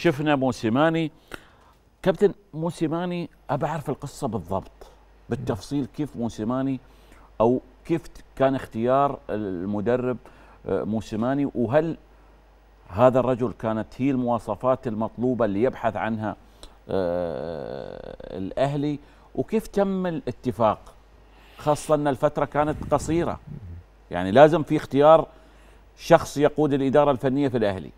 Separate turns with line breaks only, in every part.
شفنا موسيماني كابتن موسيماني ابى اعرف القصه بالضبط بالتفصيل كيف موسيماني او كيف كان اختيار المدرب آه، موسيماني وهل هذا الرجل كانت هي المواصفات المطلوبه اللي يبحث عنها آه، الاهلي وكيف تم الاتفاق خاصه ان الفتره كانت قصيره يعني لازم في اختيار شخص يقود الاداره الفنيه في الاهلي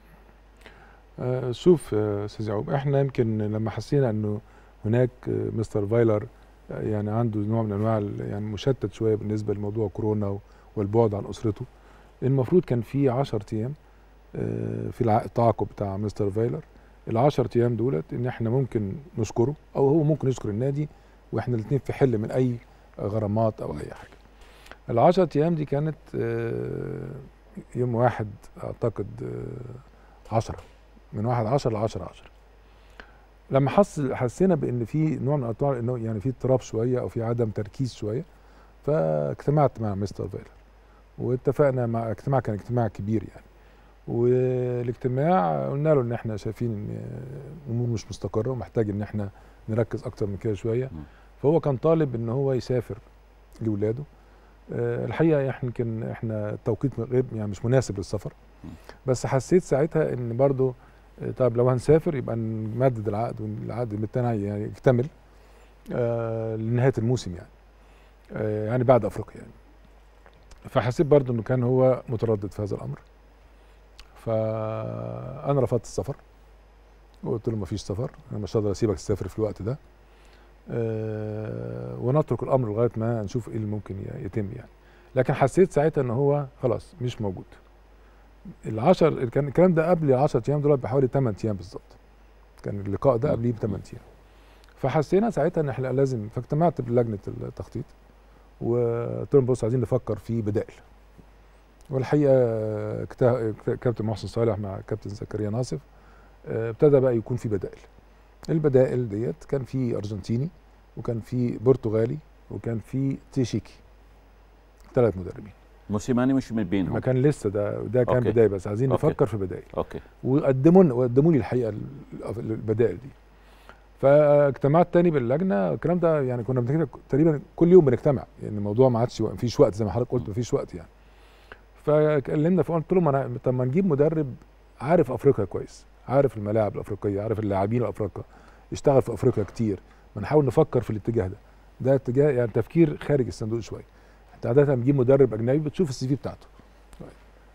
آه، شوف آه، استاذ يعقوب احنا يمكن لما حسينا انه هناك آه، مستر فايلر يعني عنده نوع من انواع يعني مشتت شويه بالنسبه لموضوع كورونا والبعد عن اسرته المفروض كان في 10 ايام في التعاقب بتاع مستر فايلر ال 10 ايام دولت ان احنا ممكن نشكره او هو ممكن يشكر النادي واحنا الاثنين في حل من اي غرامات او اي حاجه. ال 10 ايام دي كانت يوم واحد اعتقد 10 من واحد عشر 10 10 لما حس حسينا بان في نوع من انواع انه يعني في اضطراب شويه او في عدم تركيز شويه فاجتمعت مع مستر فيلر واتفقنا مع اجتماع كان اجتماع كبير يعني والاجتماع قلنا له ان احنا شايفين ان الامور مش مستقره ومحتاج ان احنا نركز اكتر من كده شويه فهو كان طالب ان هو يسافر لاولاده آه، الحقيقه احنا كان احنا التوقيت غير يعني مش مناسب للسفر بس حسيت ساعتها ان برضه طب لو هنسافر يبقى نمدد العقد والعقد الثاني يعني يكتمل آه لنهايه الموسم يعني آه يعني بعد افريقيا يعني فحسيت برضه انه كان هو متردد في هذا الامر فانا رفضت السفر وقلت له ما فيش سفر انا مش هقدر اسيبك تسافر في الوقت ده آه ونترك الامر لغايه ما نشوف ايه اللي ممكن يتم يعني لكن حسيت ساعتها ان هو خلاص مش موجود ال10 كان الكلام ده قبل 10 ايام دول بحوالي 8 ايام بالظبط كان اللقاء ده قبليه ب 8 ايام فحسينا ساعتها ان احنا لازم فاجتمعت بلجنه التخطيط وقلت لهم بص عايزين نفكر في بدائل والحقيقه كابتن محسن صالح مع كابتن زكريا ناصف آه، ابتدى بقى يكون في بدائل البدائل ديت كان في ارجنتيني وكان في برتغالي وكان في تشيكي ثلاث مدربين
موسيماني مش من بينهم ما كان
لسه ده ده كان أوكي. بدايه بس عايزين أوكي. نفكر في بدائل اوكي وقدموا وقدموا لي الحقيقه البدائل دي فاجتمعت تاني باللجنه الكلام ده يعني كنا تقريبا كل يوم بنجتمع يعني الموضوع ما عادش ما فيش وقت زي ما حضرتك قلت ما فيش وقت يعني فكلمنا فقلت لهم انا طب ما نجيب مدرب عارف افريقيا كويس عارف الملاعب الافريقيه عارف اللاعبين الافريقيه اشتغل في افريقيا كتير ما نحاول نفكر في الاتجاه ده ده اتجاه يعني تفكير خارج الصندوق شويه انت عاده بتجيب مدرب اجنبي بتشوف السي في بتاعته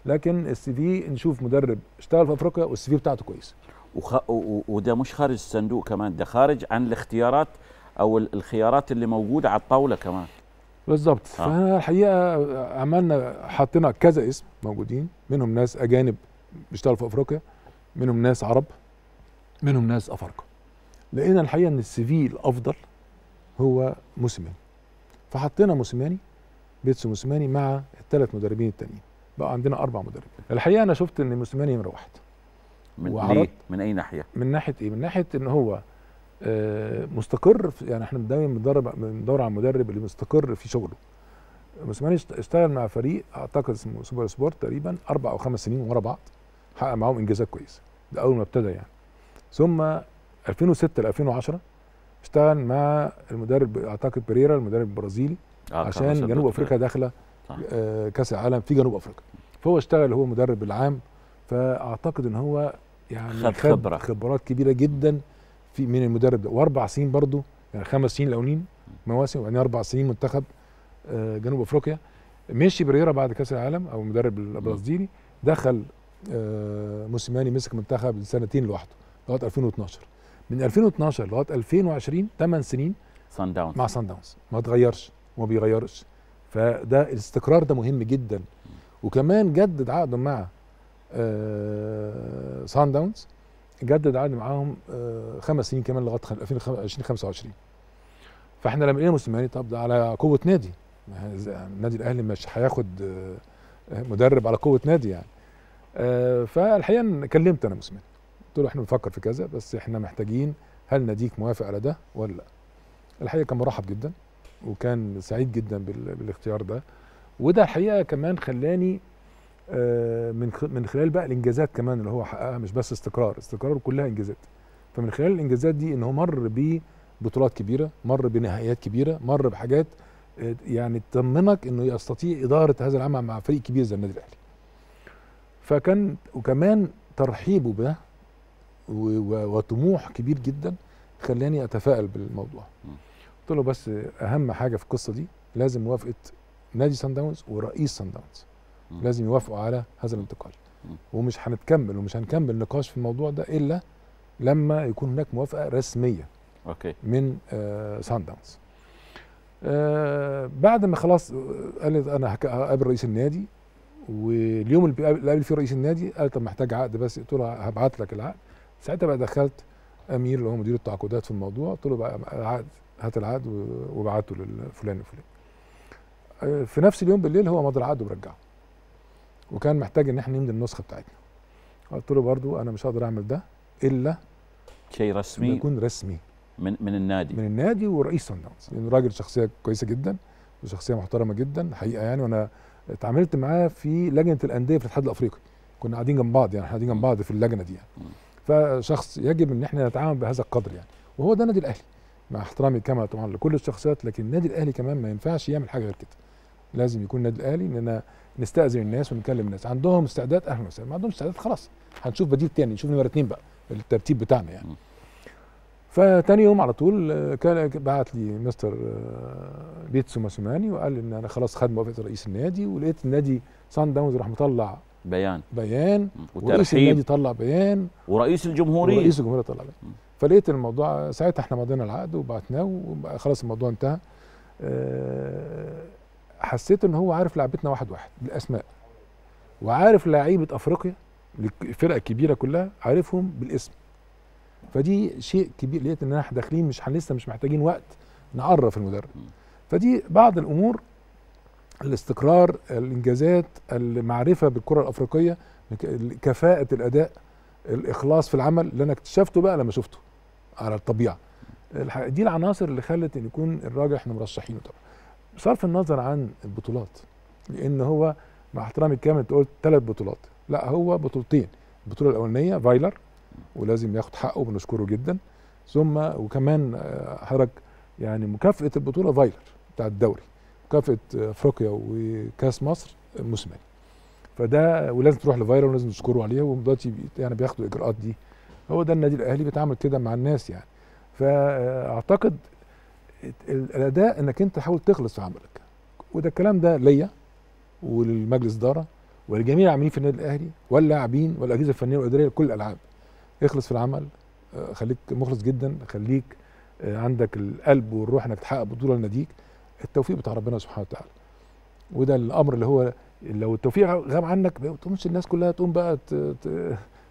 لكن السي في نشوف مدرب اشتغل في افريقيا والسي في بتاعته كويس وخ... و... وده مش
خارج الصندوق كمان ده خارج عن الاختيارات او الخيارات اللي موجوده على الطاوله كمان
بالظبط آه. الحقيقه عملنا حطينا كذا اسم موجودين منهم ناس اجانب بيشتغلوا في افريقيا منهم ناس عرب منهم ناس افارقه لقينا الحقيقه ان السي في الافضل هو موسيماني فحطينا موسيماني بيتسو موسيماني مع الثلاث مدربين التانيين بقى عندنا اربع مدربين الحقيقه انا شفت ان موسيماني نمره واحد
من ليه؟ من اي ناحيه
من ناحيه ايه من ناحيه ان هو آه مستقر يعني احنا دايما بندرب بندور على المدرب اللي مستقر في شغله موسيماني اشتغل مع فريق اعتقد اسمه سوبر سبورت تقريبا اربع او خمس سنين ورا بعض حقق معاهم انجازات كويسه ده اول ما ابتدى يعني ثم 2006 ل 2010 اشتغل مع المدرب اعتقد بريرا المدرب البرازيلي آه عشان جنوب افريقيا داخله آه كاس العالم في جنوب افريقيا فهو اشتغل هو مدرب العام فاعتقد ان هو يعني خد خبرة. خبرات كبيره جدا في من المدرب ده واربع سنين برضه يعني خمس سنين الاولين مواسم يعني اربع سنين منتخب آه جنوب افريقيا مشي بريرا بعد كاس العالم او مدرب البرازيلي دخل آه موسيماني مسك منتخب سنتين لوحده لغايه 2012 من 2012 لغايه 2020 ثمان سنين سان داونز مع سان داونز ما اتغيرش وما بيغيرش فده الاستقرار ده مهم جدا وكمان جدد عقده مع آه سان داونز جدد عقد معاهم آه خمس سنين كمان لغايه 2025 فاحنا لما لقينا موسيماني طب ده على قوه نادي النادي الاهلي مش هياخد آه مدرب على قوه نادي يعني آه فالحقيقه كلمت انا موسيماني قلت له احنا بنفكر في كذا بس احنا محتاجين هل ناديك موافق على ده ولا لا الحقيقه كان مرحب جدا وكان سعيد جدا بالاختيار ده وده الحقيقه كمان خلاني آه، من من خلال بقى الانجازات كمان اللي هو حققها مش بس استقرار استقرار كلها انجازات فمن خلال الانجازات دي ان هو مر ببطولات كبيره مر بنهائيات كبيره مر بحاجات آه، يعني تطمنك انه يستطيع اداره هذا العمل مع فريق كبير زي النادي الاهلي فكان وكمان ترحيبه به وطموح كبير جدا خلاني اتفائل بالموضوع قلت له بس اهم حاجه في القصه دي لازم موافقه نادي سان داونز ورئيس سان داونز لازم يوافقوا على هذا الانتقال ومش هنتكمل ومش هنكمل نقاش في الموضوع ده الا لما يكون هناك موافقه رسميه اوكي من آه سان داونز آه بعد ما خلاص آه، قال لي انا هقابل رئيس النادي واليوم اللي قابل فيه رئيس النادي قال طب محتاج عقد بس قلت له هبعت لك العقد ساعتها بقى دخلت امير اللي هو مدير التعاقدات في الموضوع قلت له بقى العقد هات العقد وابعته لفلان الفلاني آه، في نفس اليوم بالليل هو مضى العقد ورجعه وكان محتاج ان احنا نمضي النسخه بتاعتنا قلت له برضو انا مش هقدر اعمل ده الا شيء رسمي يكون رسمي من من النادي من النادي ورئيس صن داونز لانه راجل شخصيه كويسه جدا وشخصيه محترمه جدا حقيقه يعني وانا اتعاملت معاه في لجنه الانديه في الاتحاد الافريقي كنا قاعدين جنب بعض يعني احنا قاعدين جنب بعض في اللجنه دي يعني فشخص يجب ان احنا نتعامل بهذا القدر يعني وهو ده النادي الاهلي مع احترامي كما طبعا لكل الشخصيات لكن النادي الاهلي كمان ما ينفعش يعمل حاجه غير كده لازم يكون النادي الاهلي اننا نستاذن الناس ونكلم الناس عندهم استعداد اهلا وسهلا ما عندهمش استعداد خلاص هنشوف بديل تاني نشوف نمره اتنين بقى الترتيب بتاعنا يعني فتاني يوم على طول كان بعت لي مستر آه، بيتسو ماسوماني وقال ان انا خلاص خد موافقه رئيس النادي ولقيت النادي سان داونز راح مطلع بيان بيان ورئيس النادي طلع بيان
ورئيس الجمهوريه ورئيس الجمهوريه
طلع بيان فلقيت الموضوع ساعتها احنا مضينا العقد وبعتناه وخلاص الموضوع انتهى آه، حسيت ان هو عارف لعبتنا واحد واحد بالاسماء وعارف لعيبه افريقيا الفرق الكبيره كلها عارفهم بالاسم فدي شيء كبير لقيت ان احنا داخلين مش لسه مش محتاجين وقت نعرف المدرب فدي بعض الامور الاستقرار الانجازات المعرفه بالكره الافريقيه كفاءه الاداء الاخلاص في العمل اللي انا اكتشفته بقى لما شفته على الطبيعه دي العناصر اللي خلت ان يكون الراجح احنا مرشحينه طبعا بصرف النظر عن البطولات لان هو مع احترامي الكامل انت قلت ثلاث بطولات لا هو بطولتين البطوله الاولانيه فايلر ولازم ياخد حقه بنشكره جدا ثم وكمان آه، حضرتك يعني مكافاه البطوله فايلر بتاع الدوري مكافاه آه، افريقيا وكاس مصر الموسم فده ولازم تروح لفايلر ولازم تشكره عليها ودلوقتي يعني بياخدوا الاجراءات دي هو ده النادي الاهلي بيتعامل كده مع الناس يعني فاعتقد الاداء انك انت تحاول تخلص في عملك وده الكلام ده ليا وللمجلس اداره ولجميع العاملين في النادي الاهلي واللاعبين والاجهزه الفنيه والاداريه لكل الالعاب اخلص في العمل آه، خليك مخلص جدا خليك آه، عندك القلب والروح انك تحقق بطوله لناديك التوفيق بتاع ربنا سبحانه وتعالى وده الامر اللي هو لو التوفيق غاب عنك ما تقومش الناس كلها تقوم بقى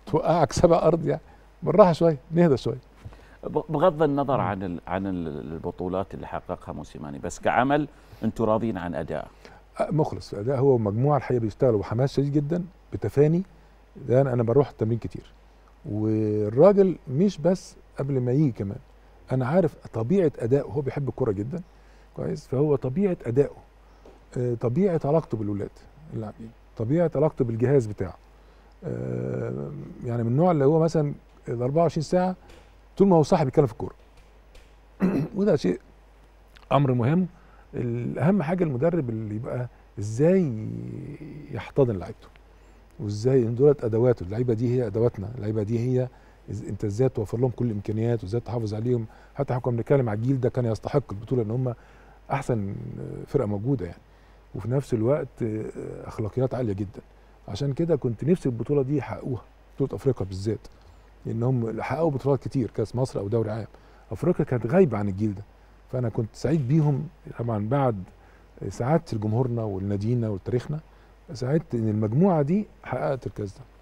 توقعك سبع ارض يعني بالراحه شويه نهدى شويه
بغض النظر عن عن البطولات اللي حققها موسيماني بس كعمل انتم راضيين عن اداء
مخلص اداء هو مجموعه الحقيقه بيشتغلوا بحماس شديد جدا بتفاني لان انا بروح التمرين كتير والراجل مش بس قبل ما يجي كمان انا عارف طبيعه اداؤه هو بيحب الكوره جدا كويس فهو طبيعه اداؤه آه، طبيعه علاقته بالولاد اللاعبين طبيعه علاقته بالجهاز بتاعه آه، يعني من النوع اللي هو مثلا ال 24 ساعه طول ما هو صاحي بيتكلم في الكوره وده شيء امر مهم اهم حاجه المدرب اللي يبقى ازاي يحتضن لعيبته وازاي ان دولت ادواته اللعيبه دي هي ادواتنا اللعيبه دي هي انت ازاي توفر لهم كل الامكانيات وازاي تحافظ عليهم حتى احنا كنا بنتكلم على الجيل ده كان يستحق البطوله ان هم احسن فرقه موجوده يعني وفي نفس الوقت آه، اخلاقيات عاليه جدا عشان كده كنت نفسي البطوله دي يحققوها بطوله افريقيا بالذات لانهم حققوا بطولات كتير كاس مصر او دوري عام افريقيا كانت غايبه عن الجيل ده فانا كنت سعيد بيهم طبعا بعد سعاده جمهورنا والنادينا وتاريخنا سعدت ان المجموعه دي حققت الكاس ده